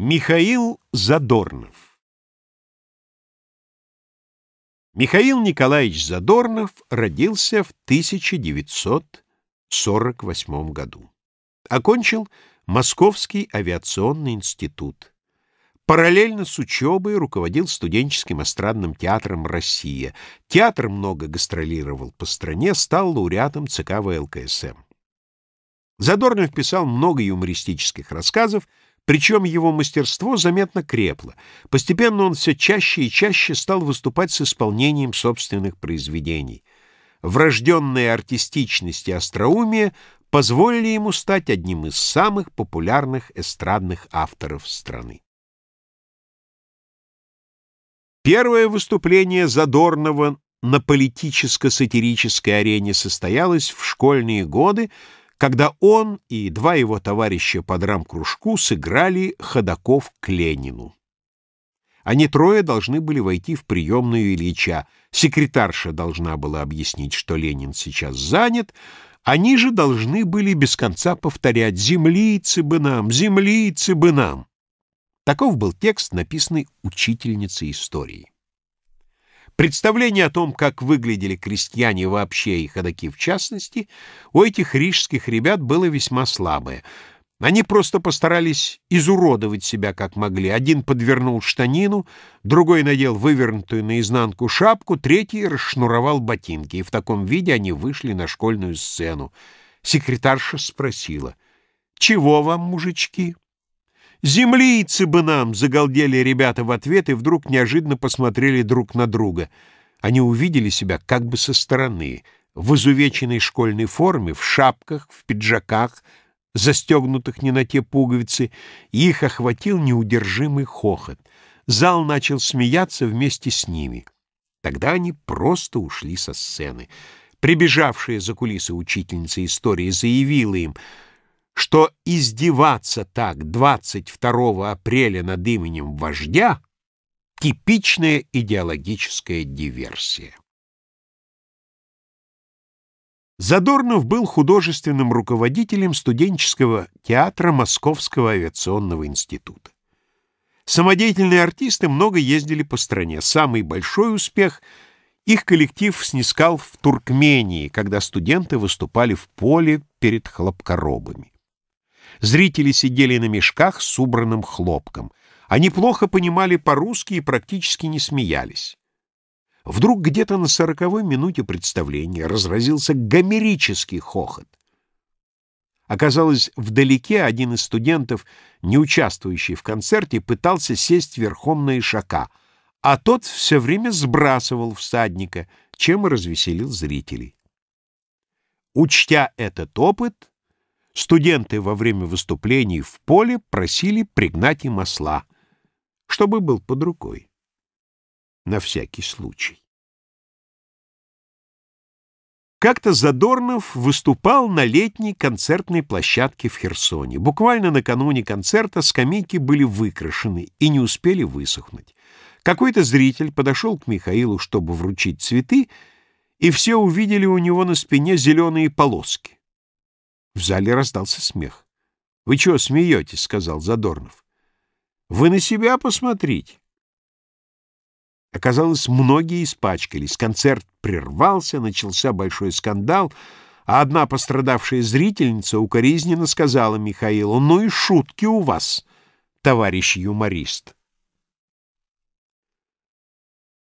Михаил Задорнов Михаил Николаевич Задорнов родился в 1948 году. Окончил Московский авиационный институт. Параллельно с учебой руководил студенческим эстрадным театром «Россия». Театр много гастролировал по стране, стал лауреатом ЦК ВЛКСМ. Задорнов писал много юмористических рассказов, причем его мастерство заметно крепло. Постепенно он все чаще и чаще стал выступать с исполнением собственных произведений. Врожденная артистичность и остроумие позволили ему стать одним из самых популярных эстрадных авторов страны. Первое выступление Задорнова на политическо-сатирической арене состоялось в школьные годы когда он и два его товарища по драмкружку сыграли ходаков к Ленину. Они трое должны были войти в приемную Ильича. Секретарша должна была объяснить, что Ленин сейчас занят. Они же должны были без конца повторять «Землицы бы нам! Землицы бы нам!» Таков был текст, написанный учительницей истории. Представление о том, как выглядели крестьяне вообще и ходаки в частности, у этих рижских ребят было весьма слабое. Они просто постарались изуродовать себя как могли. Один подвернул штанину, другой надел вывернутую наизнанку шапку, третий расшнуровал ботинки, и в таком виде они вышли на школьную сцену. Секретарша спросила, «Чего вам, мужички?» «Землицы бы нам!» — загалдели ребята в ответ и вдруг неожиданно посмотрели друг на друга. Они увидели себя как бы со стороны, в изувеченной школьной форме, в шапках, в пиджаках, застегнутых не на те пуговицы, и их охватил неудержимый хохот. Зал начал смеяться вместе с ними. Тогда они просто ушли со сцены. Прибежавшая за кулисы учительница истории заявила им — что издеваться так 22 апреля над именем вождя — типичная идеологическая диверсия. Задорнов был художественным руководителем студенческого театра Московского авиационного института. Самодеятельные артисты много ездили по стране. Самый большой успех их коллектив снискал в Туркмении, когда студенты выступали в поле перед хлопкоробами. Зрители сидели на мешках с убранным хлопком. Они плохо понимали по-русски и практически не смеялись. Вдруг где-то на сороковой минуте представления разразился гомерический хохот. Оказалось, вдалеке один из студентов, не участвующий в концерте, пытался сесть верхом на ишака, а тот все время сбрасывал всадника, чем и развеселил зрителей. Учтя этот опыт, Студенты во время выступлений в поле просили пригнать им осла, чтобы был под рукой. На всякий случай. Как-то Задорнов выступал на летней концертной площадке в Херсоне. Буквально накануне концерта скамейки были выкрашены и не успели высохнуть. Какой-то зритель подошел к Михаилу, чтобы вручить цветы, и все увидели у него на спине зеленые полоски. В зале раздался смех. — Вы чего смеетесь? — сказал Задорнов. — Вы на себя посмотрите. Оказалось, многие испачкались. Концерт прервался, начался большой скандал, а одна пострадавшая зрительница укоризненно сказала Михаилу, «Ну и шутки у вас, товарищ юморист».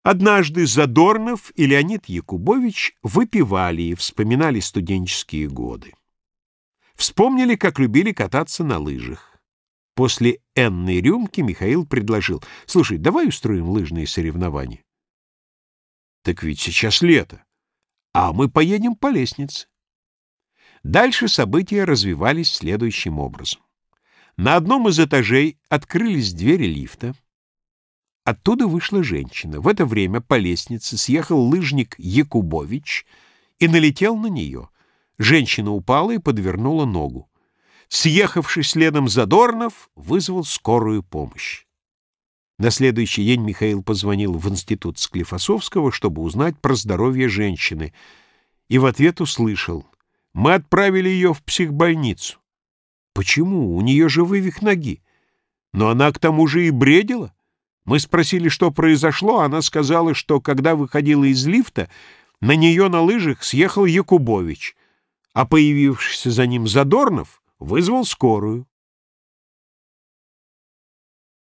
Однажды Задорнов и Леонид Якубович выпивали и вспоминали студенческие годы. Вспомнили, как любили кататься на лыжах. После энной рюмки Михаил предложил, «Слушай, давай устроим лыжные соревнования». «Так ведь сейчас лето, а мы поедем по лестнице». Дальше события развивались следующим образом. На одном из этажей открылись двери лифта. Оттуда вышла женщина. В это время по лестнице съехал лыжник Якубович и налетел на нее — Женщина упала и подвернула ногу. Съехавший следом Задорнов вызвал скорую помощь. На следующий день Михаил позвонил в институт Склифосовского, чтобы узнать про здоровье женщины, и в ответ услышал «Мы отправили ее в психбольницу». «Почему? У нее же вывих ноги». «Но она к тому же и бредила». Мы спросили, что произошло, а она сказала, что, когда выходила из лифта, на нее на лыжах съехал Якубович а появившийся за ним Задорнов вызвал скорую.